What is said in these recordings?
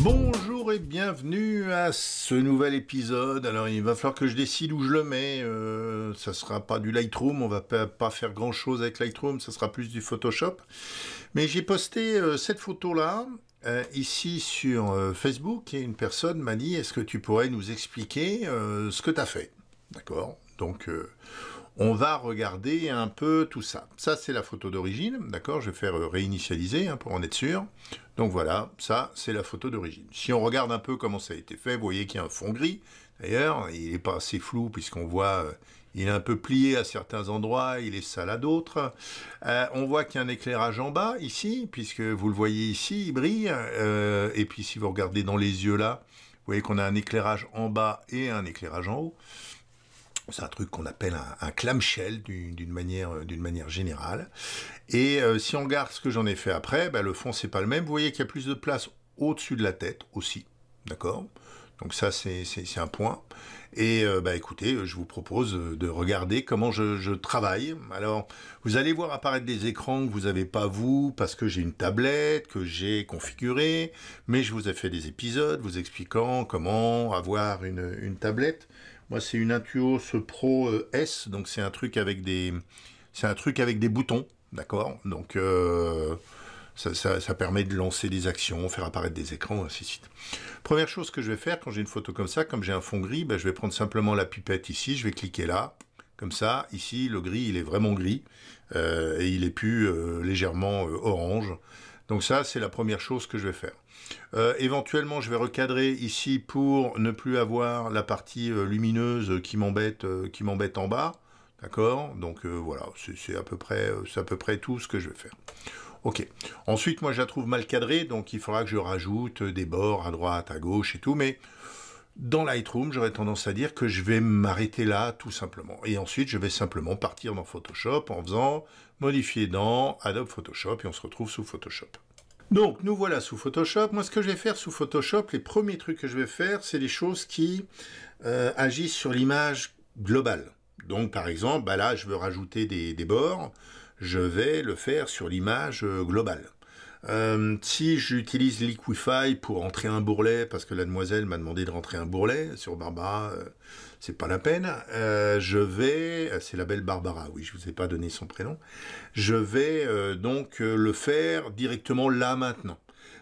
Bonjour et bienvenue à ce nouvel épisode. Alors il va falloir que je décide où je le mets. Euh, ça sera pas du Lightroom, on va pas faire grand chose avec Lightroom, ça sera plus du Photoshop. Mais j'ai posté euh, cette photo là euh, ici sur euh, Facebook et une personne m'a dit est-ce que tu pourrais nous expliquer ce que tu as fait D'accord. Donc on va regarder un peu tout ça. Ça, c'est la photo d'origine, d'accord Je vais faire euh, réinitialiser hein, pour en être sûr. Donc voilà, ça, c'est la photo d'origine. Si on regarde un peu comment ça a été fait, vous voyez qu'il y a un fond gris. D'ailleurs, il n'est pas assez flou puisqu'on voit, euh, il est un peu plié à certains endroits, il est sale à d'autres. Euh, on voit qu'il y a un éclairage en bas, ici, puisque vous le voyez ici, il brille. et puis si vous regardez dans les yeux là, vous voyez qu'on a un éclairage en bas et un éclairage en haut. C'est un truc qu'on appelle un, clamshell d'une manière, euh, manière, générale. Et euh, si on regarde ce que j'en ai fait après, bah, le fond, c'est pas le même. Vous voyez qu'il y a plus de place au-dessus de la tête aussi. D'accord Donc ça, c'est un point. Et euh, bah, écoutez, je vous propose de regarder comment je, travaille. Alors, vous allez voir apparaître des écrans que vous n'avez pas vous, parce que j'ai une tablette que j'ai configurée, mais je vous ai fait des épisodes vous expliquant comment avoir une, une tablette. Moi, c'est une Intuos Pro euh, S, donc c'est un truc avec des, c'est un truc avec des boutons, d'accord. Donc euh, ça, permet de lancer des actions, faire apparaître des écrans, ainsi de suite. Première chose que je vais faire quand j'ai une photo comme ça, comme j'ai un fond gris, ben, je vais prendre simplement la pipette ici, je vais cliquer là, comme ça. Ici, le gris, il est vraiment gris euh, et il est plus légèrement orange. Donc ça, c'est la première chose que je vais faire. Euh, éventuellement, je vais recadrer ici pour ne plus avoir la partie euh, lumineuse qui m'embête euh, qui m'embête en bas. D'accord Donc voilà, c'est à, peu près, à peu près tout ce que je vais faire. Ok. Ensuite, moi, je la trouve mal cadrée, donc il faudra que je rajoute des bords à droite, à gauche et tout, mais dans Lightroom, j'aurais tendance à dire que je vais m'arrêter là tout simplement. Et ensuite, je vais simplement partir dans Photoshop en faisant modifier dans Adobe Photoshop et on se retrouve sous Photoshop. Donc, nous voilà sous Photoshop. Moi, ce que je vais faire sous Photoshop, les premiers trucs que je vais faire, c'est les choses qui euh, agissent sur l'image globale. Donc, par exemple, bah là, je veux rajouter des, des bords. Je vais le faire sur l'image euh, globale. Euh, si j'utilise Liquify pour entrer un bourrelet, parce que la demoiselle m'a demandé de rentrer un bourrelet sur Barbara, euh, c'est pas la peine. Euh, je vais, euh, c'est la belle Barbara, oui, je vous ai pas donné son prénom. Je vais donc le faire directement là maintenant.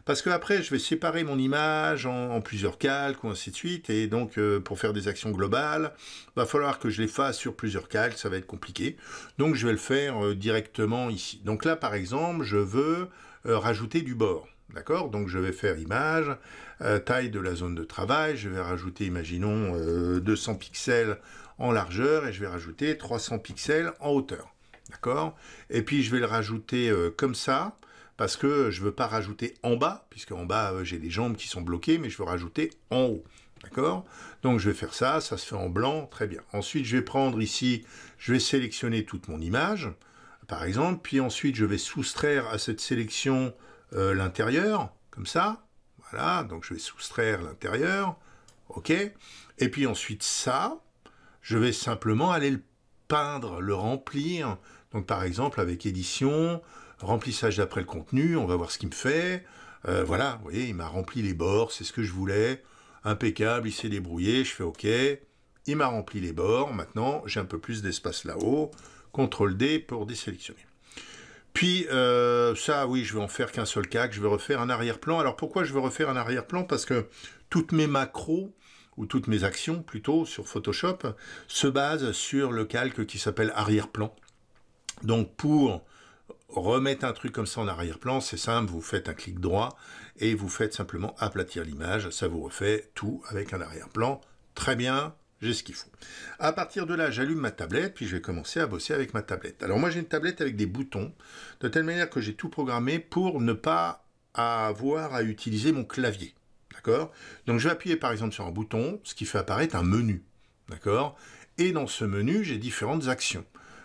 Parce que après, je vais séparer mon image en, plusieurs calques ou ainsi de suite. Et donc, euh, pour faire des actions globales, va falloir que je les fasse sur plusieurs calques. Ça va être compliqué. Donc, je vais le faire euh, directement ici. Donc là, par exemple, je veux euh, rajouter du bord. D'accord Donc je vais faire image, taille de la zone de travail, je vais rajouter, imaginons, 200 pixels en largeur et je vais rajouter 300 pixels en hauteur. D'accord Et puis je vais le rajouter comme ça parce que je ne veux pas rajouter en bas, puisque en bas euh, j'ai des jambes qui sont bloquées, mais je veux rajouter en haut. D'accord Donc je vais faire ça, ça se fait en blanc, très bien. Ensuite je vais prendre ici, je vais sélectionner toute mon image, par exemple, puis ensuite je vais soustraire à cette sélection euh, l'intérieur, comme ça. Voilà, donc je vais soustraire l'intérieur, ok Et puis ensuite ça, je vais simplement aller le peindre, le remplir. Donc par exemple avec édition, remplissage d'après le contenu, on va voir ce qu'il me fait. Euh, voilà, vous voyez, il m'a rempli les bords, c'est ce que je voulais. Impeccable, il s'est débrouillé, je fais OK. Il m'a rempli les bords, maintenant j'ai un peu plus d'espace là-haut. CTRL D pour désélectionner. Puis euh, ça, oui, je vais en faire qu'un seul cac, je vais refaire un arrière-plan. Alors pourquoi je veux refaire un arrière-plan Parce que toutes mes macros, ou toutes mes actions plutôt sur Photoshop, se basent sur le calque qui s'appelle arrière-plan. Donc pour remettre un truc comme ça en arrière-plan, c'est simple, vous faites un clic droit et vous faites simplement aplatir l'image, ça vous refait tout avec un arrière-plan. Très bien, j'ai ce qu'il faut. À partir de là, j'allume ma tablette, puis je vais commencer à bosser avec ma tablette. Alors moi j'ai une tablette avec des boutons, de telle manière que j'ai tout programmé pour ne pas avoir à utiliser mon clavier. Donc je vais appuyer par exemple sur un bouton, ce qui fait apparaître un menu. D'accord Et dans ce menu, j'ai différentes actions.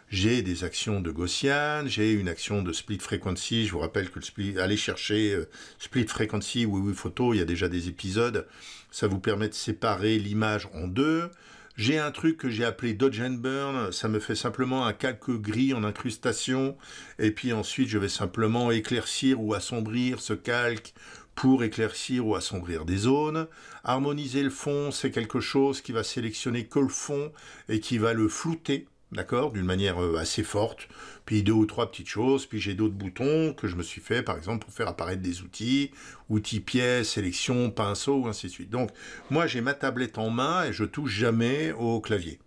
J'ai des actions de Gaussian, j'ai une action de split frequency. Je vous rappelle que le split, allez chercher euh, split frequency, oui, oui, photo, il y a déjà des épisodes. Ça vous permet de séparer l'image en deux. J'ai un truc que j'ai appelé Dodge and Burn, ça me fait simplement un calque gris en incrustation, et puis ensuite je vais simplement éclaircir ou assombrir ce calque pour éclaircir ou assombrir des zones. Harmoniser le fond, c'est quelque chose qui va sélectionner que le fond et qui va le flouter, d'accord, d'une manière euh, assez forte. Puis deux ou trois petites choses, puis j'ai d'autres boutons que je me suis fait, par exemple, pour faire apparaître des outils, outils pièces, sélection, pinceau, ainsi de suite. Donc, moi, j'ai ma tablette en main et je touche jamais au clavier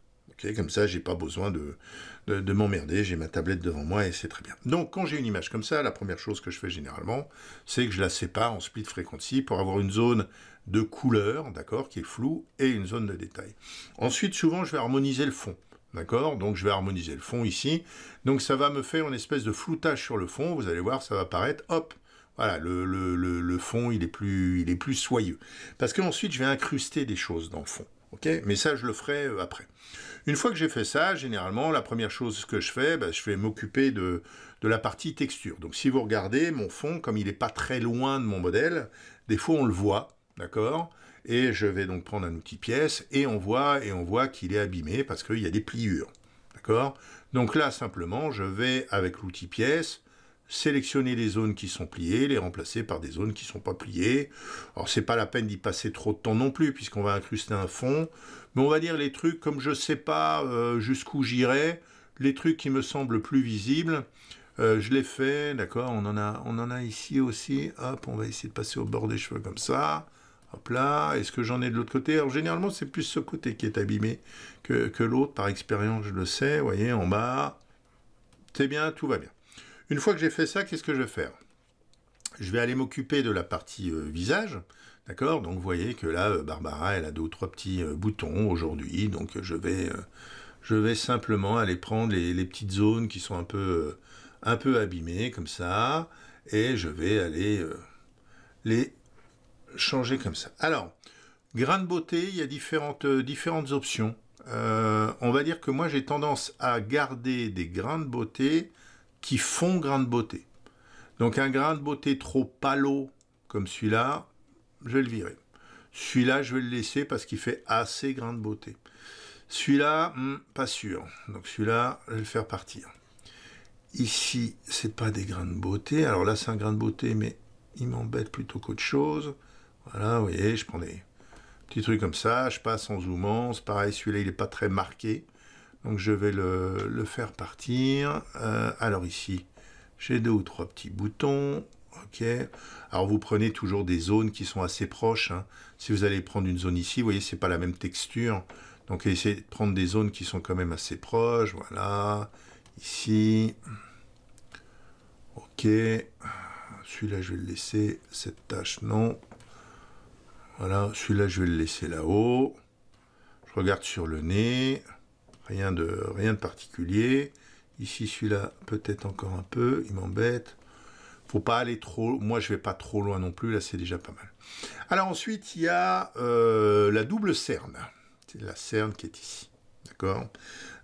comme ça, j'ai pas besoin de, de, m'emmerder, j'ai ma tablette devant moi et c'est très bien. Donc, quand j'ai une image comme ça, la première chose que je fais généralement, c'est que je la sépare en split frequency pour avoir une zone de couleur, d'accord, qui est floue, et une zone de détail. Ensuite, souvent, je vais harmoniser le fond. D'accord Donc je vais harmoniser le fond ici. Donc ça va me faire une espèce de floutage sur le fond. Vous allez voir, ça va apparaître, hop, voilà, le, fond, il est plus, il est plus soyeux. Parce que ensuite, je vais incruster des choses dans le fond. ok Mais ça, je le ferai euh, après. Une fois que j'ai fait ça, généralement, la première chose que je fais, ben, je vais m'occuper de, la partie texture. Donc si vous regardez, mon fond, comme il n'est pas très loin de mon modèle, des fois on le voit, d'accord Et je vais donc prendre un outil pièce, et on voit, et on voit qu'il est abîmé parce qu'il y a des pliures, d'accord Donc là, simplement, je vais, avec l'outil pièce, sélectionner les zones qui sont pliées, les remplacer par des zones qui ne sont pas pliées. Alors c'est pas la peine d'y passer trop de temps non plus, puisqu'on va incruster un fond mais on va dire les trucs comme je ne sais pas euh, jusqu'où j'irai, les trucs qui me semblent plus visibles. Euh, je les fais. d'accord, on, en a, on en a ici aussi. Hop, on va essayer de passer au bord des cheveux comme ça. Hop là, est-ce que j'en ai de l'autre côté Alors généralement, c'est plus ce côté qui est abîmé que, l'autre, par expérience, je le sais. Vous voyez, en bas, c'est bien, tout va bien. Une fois que j'ai fait ça, qu'est-ce que je vais faire Je vais aller m'occuper de la partie euh, visage. D'accord Donc vous voyez que là, euh, Barbara, elle a deux ou trois petits euh, boutons aujourd'hui. Donc euh, je vais, je vais simplement aller prendre les, petites zones qui sont un peu, un peu abîmées, comme ça. Et je vais aller les changer comme ça. Alors, grain de beauté, il y a différentes, différentes options. on va dire que moi j'ai tendance à garder des grains de beauté qui font grain de beauté. Donc un grain de beauté trop pâle comme celui-là, je vais le virer. Celui-là, je vais le laisser parce qu'il fait assez grain de beauté. Celui-là, hmm, pas sûr. Donc celui-là, je vais le faire partir. Ici, c'est pas des grains de beauté. Alors là, c'est un grain de beauté, mais il m'embête plutôt qu'autre chose. Voilà, vous voyez, je prends des petits trucs comme ça. Je passe en zoomant. C'est pareil, celui-là, il n'est pas très marqué. Donc je vais le, faire partir. Euh, alors ici, j'ai deux ou trois petits boutons. OK Alors vous prenez toujours des zones qui sont assez proches. Hein. Si vous allez prendre une zone ici, vous voyez, c'est pas la même texture. Donc essayez de prendre des zones qui sont quand même assez proches. Voilà. Ici. OK. Celui-là, je vais le laisser. Cette tâche, non. Voilà. Celui-là, je vais le laisser là-haut. Je regarde sur le nez. Rien de, rien de particulier. Ici, celui-là, peut-être encore un peu. Il m'embête. Faut pas aller trop. Moi, je vais pas trop loin non plus. Là, c'est déjà pas mal. Alors ensuite, il y a euh, la double cerne. C'est la cerne qui est ici. D'accord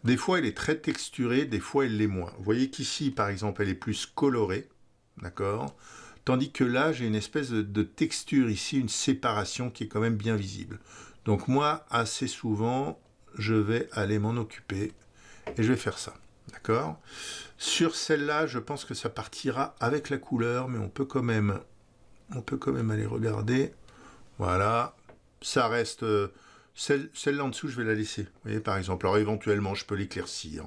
Des fois, elle est très texturée, des fois, elle l'est moins. Vous voyez qu'ici, par exemple, elle est plus colorée. D'accord Tandis que là, j'ai une espèce de, texture ici, une séparation qui est quand même bien visible. Donc moi, assez souvent, je vais aller m'en occuper et je vais faire ça. D'accord Sur celle-là, je pense que ça partira avec la couleur, mais on peut quand même, on peut quand même aller regarder. Voilà. Ça reste... Euh, celle-là en dessous, je vais la laisser, vous voyez, par exemple. Alors, éventuellement, je peux l'éclaircir.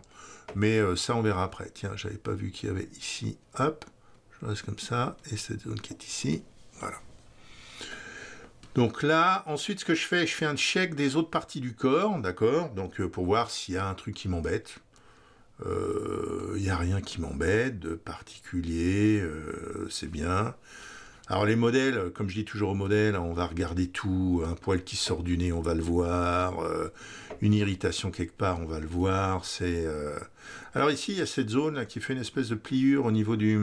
Mais euh, ça, on verra après. Tiens, j'avais pas vu qu'il y avait ici. Hop, je reste comme ça. Et cette zone qui est ici. Voilà. Donc là, ensuite, ce que je fais, je fais un check des autres parties du corps, d'accord Donc, euh, pour voir s'il y a un truc qui m'embête il euh, n'y a rien qui m'embête de particulier, euh, c'est bien. Alors les modèles, comme je dis toujours aux modèles, hein, on va regarder tout, un poil qui sort du nez, on va le voir, euh, une irritation quelque part, on va le voir, c'est... Alors ici, il y a cette zone qui fait une espèce de pliure au niveau du,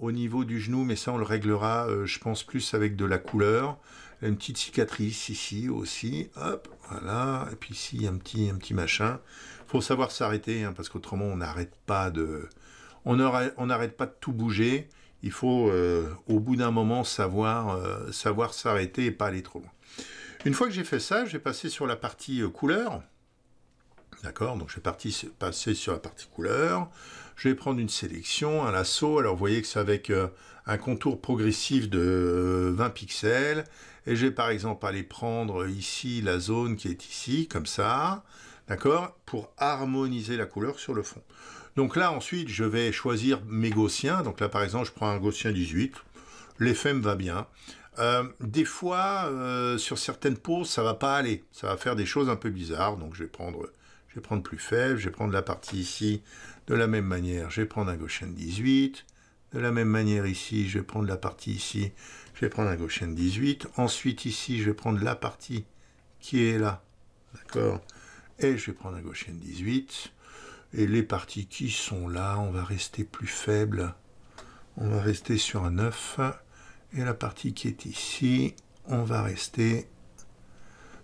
au niveau du genou, mais ça on le réglera, je pense, plus avec de la couleur une petite cicatrice ici aussi, hop, voilà, et puis ici un petit, un petit machin. faut savoir s'arrêter, hein, parce qu'autrement on n'arrête pas de... On n'arrête pas de tout bouger, il faut euh, au bout d'un moment savoir euh, savoir s'arrêter et pas aller trop loin. Une fois que j'ai fait ça, je vais passer sur la partie euh, couleur. D'accord, donc je vais passer sur la partie couleur je vais prendre une sélection, un lasso. Alors vous voyez que c'est avec euh, un contour progressif de 20 euh, pixels. Et je vais par exemple aller prendre ici la zone qui est ici, comme ça. D'accord Pour harmoniser la couleur sur le fond. Donc là, ensuite, je vais choisir mes gaussiens. Donc là, par exemple, je prends un gaussien 18. L'effet me va bien. Euh, des fois, sur certaines poses, ça va pas aller. Ça va faire des choses un peu bizarres. Donc je vais prendre je prendre plus faible, je vais prendre la partie ici. De la même manière, je vais prendre un gauche 18. De la même manière ici, je vais prendre la partie ici. Je vais prendre un gauche 18. Ensuite ici, je vais prendre la partie qui est là. D'accord Et je vais prendre un gauchien 18. Et les parties qui sont là, on va rester plus faible. On va rester sur un 9. Et la partie qui est ici, on va rester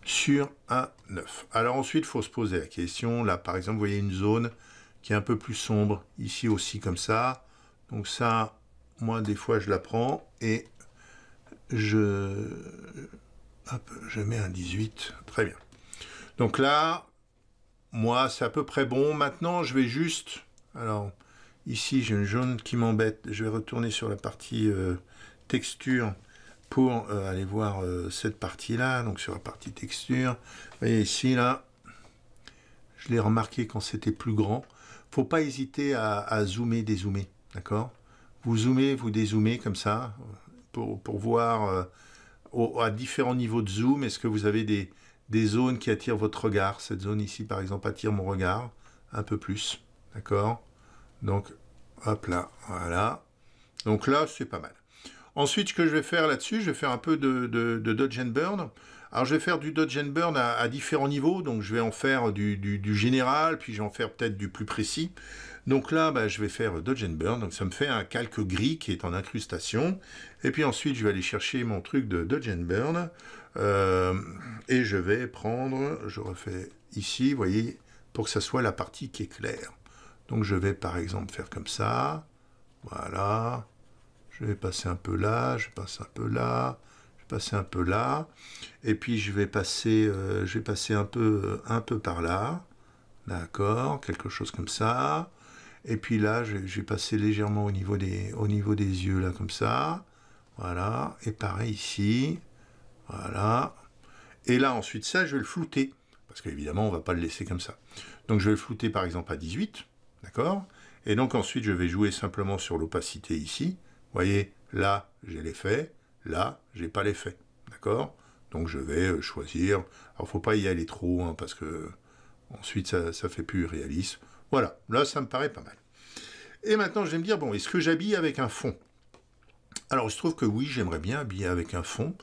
sur un 9. Alors ensuite, il faut se poser la question. Là, par exemple, vous voyez une zone qui est un peu plus sombre. Ici aussi, comme ça. Donc ça, moi, des fois, je la prends et je, je mets un 18. Très bien. Donc là, moi, c'est à peu près bon. Maintenant, je vais juste... Alors, ici, j'ai une jaune qui m'embête. Je vais retourner sur la partie euh, texture pour euh, aller voir euh, cette partie-là, donc sur la partie texture. Vous voyez ici, là, je l'ai remarqué quand c'était plus grand. il ne faut pas hésiter à, zoomer, dézoomer, d'accord Vous zoomez, vous dézoomez comme ça, pour, voir euh, à différents niveaux de zoom, est-ce que vous avez des, des zones qui attirent votre regard Cette zone ici, par exemple, attire mon regard un peu plus, d'accord Donc, hop là, voilà. Donc là, c'est pas mal. Ensuite, ce que je vais faire là-dessus, je vais faire un peu de, dodge and burn. Alors, je vais faire du dodge and burn à, différents niveaux. Donc, je vais en faire du, général, puis je vais en faire peut-être du plus précis. Donc là, bah, je vais faire dodge and burn. Donc, ça me fait un calque gris qui est en incrustation. Et puis ensuite, je vais aller chercher mon truc de dodge and burn. Euh, et je vais prendre, je refais ici, vous voyez, pour que ça soit la partie qui est claire. Donc, je vais par exemple faire comme ça. Voilà je vais passer un peu là, je passe un peu là, je vais passer un peu là, et puis je vais passer, euh, je vais passer un peu, euh, un peu par là, d'accord, quelque chose comme ça. Et puis là, je vais passer légèrement au niveau des, au niveau des yeux là comme ça, voilà. Et pareil ici, voilà. Et là ensuite ça, je vais le flouter parce qu'évidemment on ne va pas le laisser comme ça. Donc je vais le flouter par exemple à 18, d'accord. Et donc ensuite je vais jouer simplement sur l'opacité ici voyez, là, j'ai les faits, là, j'ai pas les faits. D'accord Donc je vais euh, choisir. Alors faut pas y aller trop, hein, parce que ensuite ça, ça fait plus réaliste. Voilà, là ça me paraît pas mal. Et maintenant je vais me dire, bon, est-ce que j'habille avec un fond Alors il se trouve que oui, j'aimerais bien habiller avec un fond.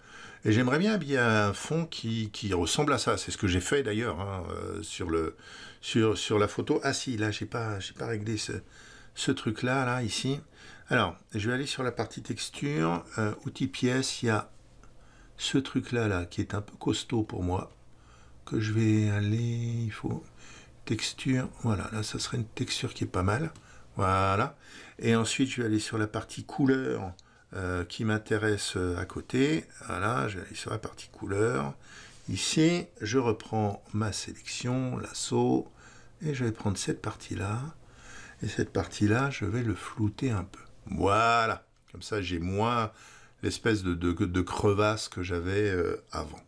Et j'aimerais bien habiller un fond qui, ressemble à ça. C'est ce que j'ai fait d'ailleurs hein, euh, sur, le, sur, sur la photo. Ah si, là j'ai pas, pas réglé ce, ce truc là, là ici. Alors, je vais aller sur la partie texture, euh, outils pièces, il y a ce truc là, là qui est un peu costaud pour moi, que je vais aller, il faut texture, voilà, là ça serait une texture qui est pas mal, voilà, et ensuite je vais aller sur la partie couleur euh, qui m'intéresse euh, à côté, voilà, je vais aller sur la partie couleur, ici je reprends ma sélection, l'assaut, et je vais prendre cette partie là, et cette partie là je vais le flouter un peu. Voilà. Comme ça, j'ai moins l'espèce de, crevasse que j'avais euh, avant.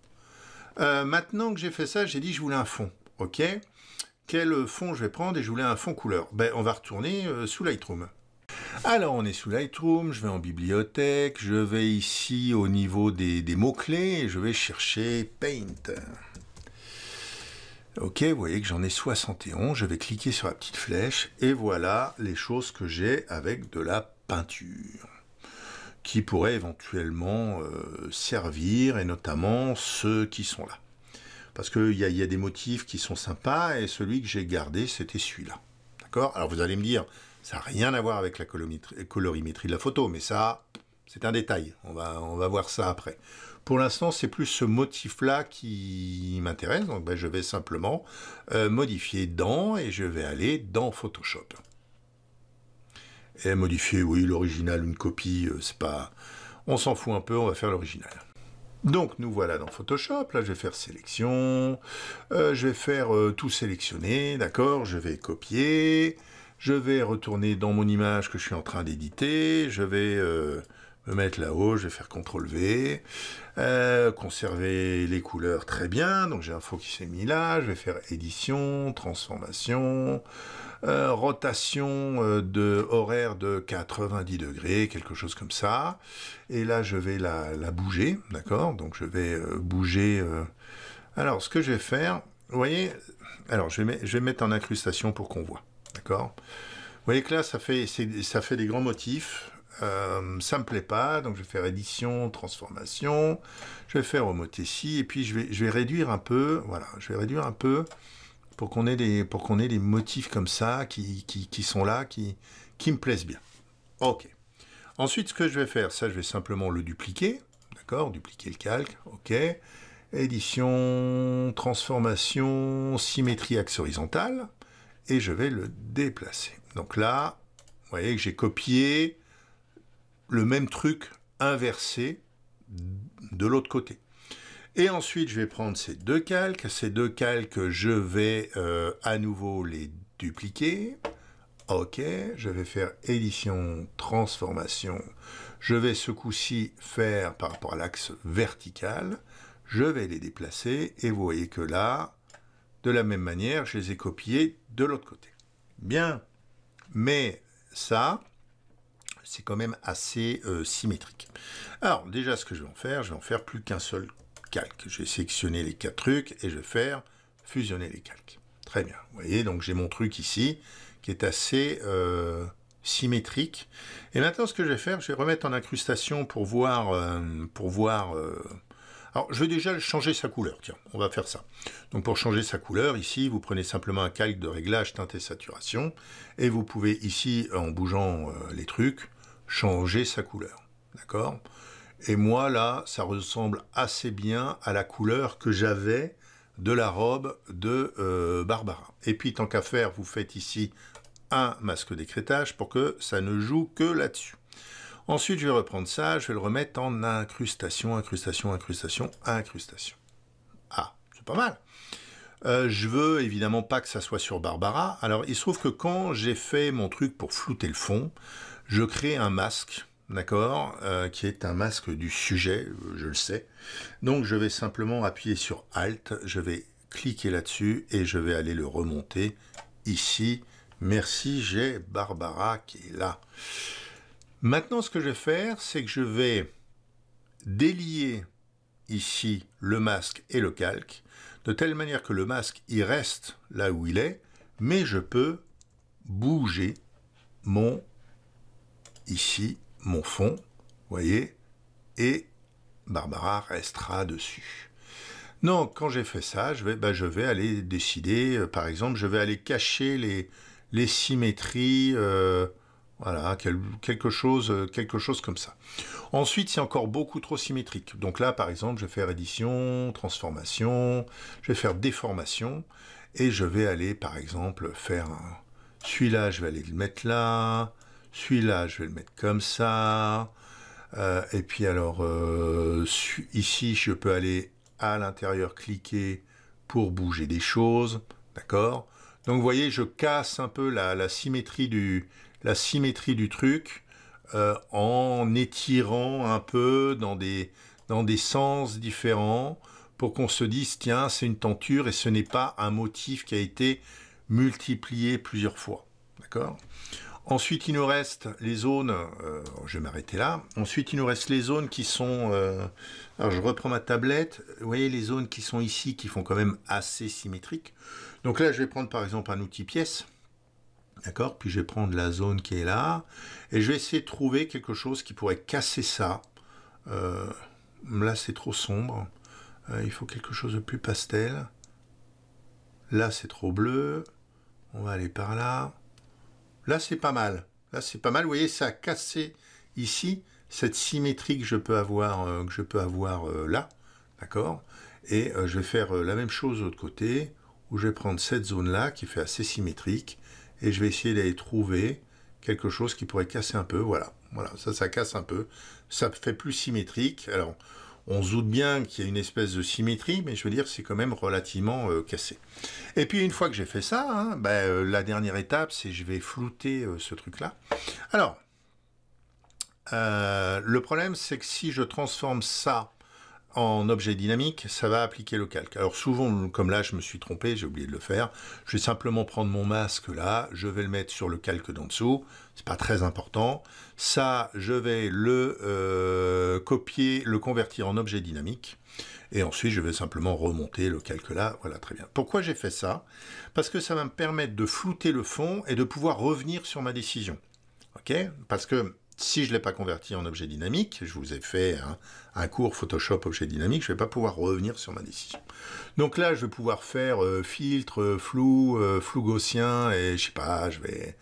Euh, maintenant que j'ai fait ça, j'ai dit je voulais un fond. OK Quel fond je vais prendre Et je voulais un fond couleur. Ben, on va retourner euh, sous Lightroom. Alors on est sous Lightroom, je vais en bibliothèque, je vais ici au niveau des, des mots-clés, je vais chercher Paint. Ok, vous voyez que j'en ai 71, je vais cliquer sur la petite flèche et voilà les choses que j'ai avec de la peinture qui pourrait éventuellement euh, servir et notamment ceux qui sont là. Parce qu'il y, y, a des motifs qui sont sympas et celui que j'ai gardé c'était celui-là. D'accord Alors vous allez me dire, ça n'a rien à voir avec la colorimétrie de la photo, mais ça c'est un détail, on va, on va voir ça après. Pour l'instant, c'est plus ce motif-là qui m'intéresse, donc ben, je vais simplement euh, modifier dans et je vais aller dans Photoshop. Et modifier, oui, l'original, une copie, euh, c'est pas... On s'en fout un peu, on va faire l'original. Donc nous voilà dans Photoshop, là je vais faire sélection, euh, je vais faire tout sélectionner, d'accord, je vais copier, je vais retourner dans mon image que je suis en train d'éditer, je vais me mettre là-haut, je vais faire CTRL V, euh, conserver les couleurs très bien, donc j'ai un faux qui s'est mis là, je vais faire édition, transformation, euh, rotation euh, de horaire de 90 degrés, quelque chose comme ça, et là je vais la, bouger, d'accord Donc je vais bouger, alors ce que je vais faire, vous voyez, alors je vais, je vais mettre en incrustation pour qu'on voit, d'accord Vous voyez que là ça fait, ça fait des grands motifs, euh, ça me plaît pas, donc je vais faire édition, transformation, je vais faire homothétie, et puis je vais, réduire un peu, voilà, je vais réduire un peu pour qu'on ait des, ait motifs comme ça qui, sont là, qui, me plaisent bien. Ok. Ensuite, ce que je vais faire, ça, je vais simplement le dupliquer, d'accord, dupliquer le calque, ok. Édition, transformation, symétrie axe horizontale, et je vais le déplacer. Donc là, vous voyez que j'ai copié le même truc inversé de l'autre côté. Et ensuite, je vais prendre ces deux calques. Ces deux calques, je vais euh, à nouveau les dupliquer. OK, je vais faire édition, transformation. Je vais ce coup-ci faire par rapport à l'axe vertical. Je vais les déplacer et vous voyez que là, de la même manière, je les ai copiés de l'autre côté. Bien, mais ça, c'est quand même assez euh, symétrique. Alors déjà ce que je vais en faire, je vais en faire plus qu'un seul calque. Je vais sélectionner les quatre trucs et je vais faire fusionner les calques. Très bien, vous voyez, donc j'ai mon truc ici qui est assez euh, symétrique. Et maintenant ce que je vais faire, je vais remettre en incrustation pour voir... Euh, pour voir alors, je vais déjà changer sa couleur. Tiens, on va faire ça. Donc, pour changer sa couleur, ici, vous prenez simplement un calque de réglage teinte et saturation. Et vous pouvez ici, en bougeant les trucs, changer sa couleur. D'accord Et moi, là, ça ressemble assez bien à la couleur que j'avais de la robe de euh, Barbara. Et puis, tant qu'à faire, vous faites ici un masque d'écrétage pour que ça ne joue que là-dessus. Ensuite, je vais reprendre ça, je vais le remettre en incrustation, incrustation, incrustation, incrustation. Ah, c'est pas mal. Euh, je veux évidemment pas que ça soit sur Barbara. Alors, il se trouve que quand j'ai fait mon truc pour flouter le fond, je crée un masque, d'accord, euh, qui est un masque du sujet, euh, je le sais. Donc je vais simplement appuyer sur Alt, je vais cliquer là-dessus et je vais aller le remonter ici. Merci, j'ai Barbara qui est là. Maintenant, ce que je vais faire, c'est que je vais délier ici le masque et le calque, de telle manière que le masque, il reste là où il est, mais je peux bouger mon ici mon fond, voyez, et Barbara restera dessus. Non, quand j'ai fait ça, je vais, ben, je vais aller décider, euh, par exemple, je vais aller cacher les, les symétries, euh, voilà, quelque, chose, euh, quelque chose comme ça. Ensuite, c'est encore beaucoup trop symétrique. Donc là, par exemple, je vais faire édition, transformation, je vais faire déformation, et je vais aller, par exemple, faire un... Celui-là, je vais aller le mettre là, celui-là, je vais le mettre comme ça. Euh, et puis alors, euh, ici, je peux aller à l'intérieur, cliquer pour bouger des choses. D'accord Donc, vous voyez, je casse un peu la, symétrie, du, la symétrie du truc euh, en étirant un peu dans des, dans des sens différents pour qu'on se dise, tiens, c'est une tenture et ce n'est pas un motif qui a été multiplié plusieurs fois. D'accord Ensuite, il nous reste les zones, euh, je vais m'arrêter là. Ensuite, il nous reste les zones qui sont, euh, alors je reprends ma tablette, vous voyez les zones qui sont ici, qui font quand même assez symétriques. Donc là, je vais prendre par exemple un outil pièce, d'accord Puis je vais prendre la zone qui est là, et je vais essayer de trouver quelque chose qui pourrait casser ça. Euh, là, c'est trop sombre, il faut quelque chose de plus pastel. Là, c'est trop bleu, on va aller par là. Là, c'est pas mal. Là, c'est pas mal. Vous voyez, ça a cassé ici cette symétrie que je peux avoir, euh, que je peux avoir euh, là. D'accord Et euh, je vais faire la même chose de l'autre côté, où je vais prendre cette zone-là qui fait assez symétrique, et je vais essayer d'aller trouver quelque chose qui pourrait casser un peu. Voilà, voilà, ça, ça casse un peu. Ça fait plus symétrique. Alors, on se doute bien qu'il y a une espèce de symétrie, mais je veux dire, c'est quand même relativement euh, cassé. Et puis une fois que j'ai fait ça, hein, ben, euh, la dernière étape, c'est je vais flouter euh, ce truc-là. Alors, le problème, c'est que si je transforme ça en objet dynamique, ça va appliquer le calque. Alors souvent, comme là, je me suis trompé, j'ai oublié de le faire. Je vais simplement prendre mon masque là, je vais le mettre sur le calque d'en dessous. C'est pas très important. Ça, je vais le euh, copier, le convertir en objet dynamique. Et ensuite, je vais simplement remonter le calque là. Voilà, très bien. Pourquoi j'ai fait ça Parce que ça va me permettre de flouter le fond et de pouvoir revenir sur ma décision. OK Parce que si je ne l'ai pas converti en objet dynamique, je vous ai fait un, cours Photoshop objet dynamique, je ne vais pas pouvoir revenir sur ma décision. Donc là, je vais pouvoir faire euh, filtre, euh, flou, euh, flou gaussien, et je sais pas, je vais,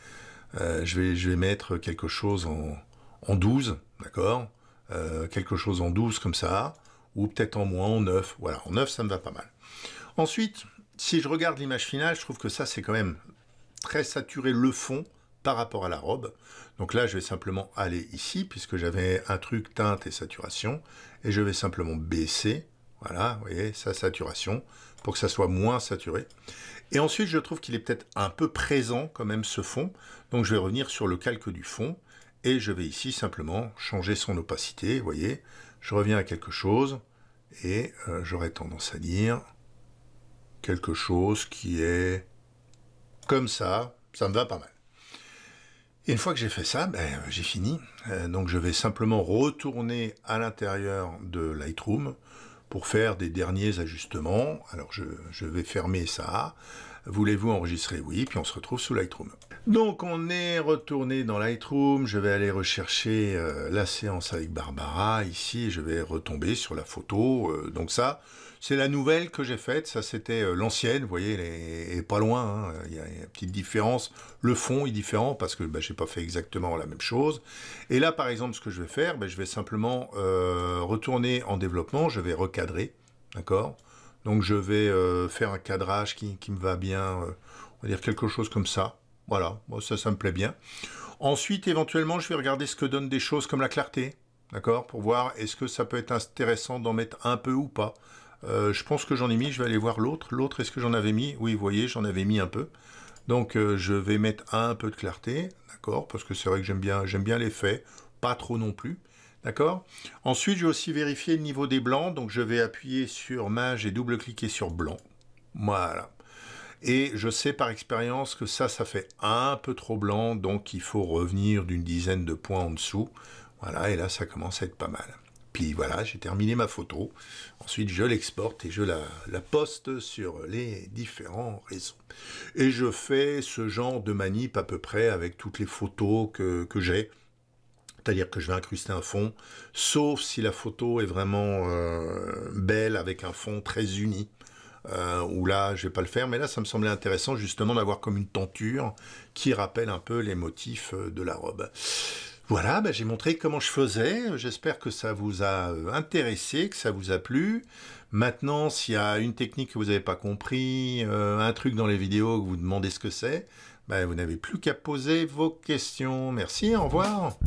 je, vais, je vais mettre quelque chose en, en 12, d'accord Quelque chose en 12 comme ça, ou peut-être en moins, en 9. Voilà, en 9, ça me va pas mal. Ensuite, si je regarde l'image finale, je trouve que ça, c'est quand même très saturé le fond par rapport à la robe. Donc là, je vais simplement aller ici, puisque j'avais un truc teinte et saturation, et je vais simplement baisser, voilà, vous voyez, sa saturation, pour que ça soit moins saturé. Et ensuite, je trouve qu'il est peut-être un peu présent quand même ce fond, donc je vais revenir sur le calque du fond, et je vais ici simplement changer son opacité, vous voyez, je reviens à quelque chose, et euh, j'aurais tendance à dire quelque chose qui est comme ça, ça me va pas mal une fois que j'ai fait ça, ben, j'ai fini. Euh, donc je vais simplement retourner à l'intérieur de Lightroom pour faire des derniers ajustements. Alors je, vais fermer ça. Voulez-vous enregistrer Oui, puis on se retrouve sous Lightroom. Donc on est retourné dans Lightroom, je vais aller rechercher euh, la séance avec Barbara ici, je vais retomber sur la photo. Euh, donc ça, c'est la nouvelle que j'ai faite, ça c'était euh, l'ancienne, vous voyez, elle est, pas loin, hein. il y, a une petite différence. Le fond est différent parce que bah, je n'ai pas fait exactement la même chose. Et là, par exemple, ce que je vais faire, bah, je vais simplement euh, retourner en développement, je vais recadrer, d'accord Donc je vais euh, faire un cadrage qui, me va bien, on va dire quelque chose comme ça. Voilà, ça, ça me plaît bien. Ensuite, éventuellement, je vais regarder ce que donnent des choses comme la clarté, d'accord Pour voir est-ce que ça peut être intéressant d'en mettre un peu ou pas. Euh, je pense que j'en ai mis, je vais aller voir l'autre. L'autre, est-ce que j'en avais mis Oui, vous voyez, j'en avais mis un peu. Donc euh, je vais mettre un peu de clarté, d'accord Parce que c'est vrai que j'aime bien, bien l'effet, pas trop non plus, d'accord Ensuite, je vais aussi vérifier le niveau des blancs, donc je vais appuyer sur Mage et double-cliquer sur blanc. Voilà. Et je sais par expérience que ça, ça fait un peu trop blanc, donc il faut revenir d'une dizaine de points en dessous. Voilà, et là, ça commence à être pas mal. Puis voilà, j'ai terminé ma photo. Ensuite, je l'exporte et je la, poste sur les différents réseaux. Et je fais ce genre de manip à peu près avec toutes les photos que, j'ai. C'est-à-dire que je vais incruster un fond, sauf si la photo est vraiment euh, belle avec un fond très uni. ou euh, où là, je vais pas le faire, mais là, ça me semblait intéressant justement d'avoir comme une tenture qui rappelle un peu les motifs euh, de la robe. Voilà, ben, j'ai montré comment je faisais. J'espère que ça vous a euh, intéressé, que ça vous a plu. Maintenant, s'il y a une technique que vous n'avez pas compris, euh, un truc dans les vidéos que vous demandez ce que c'est, ben, vous n'avez plus qu'à poser vos questions. Merci, au revoir.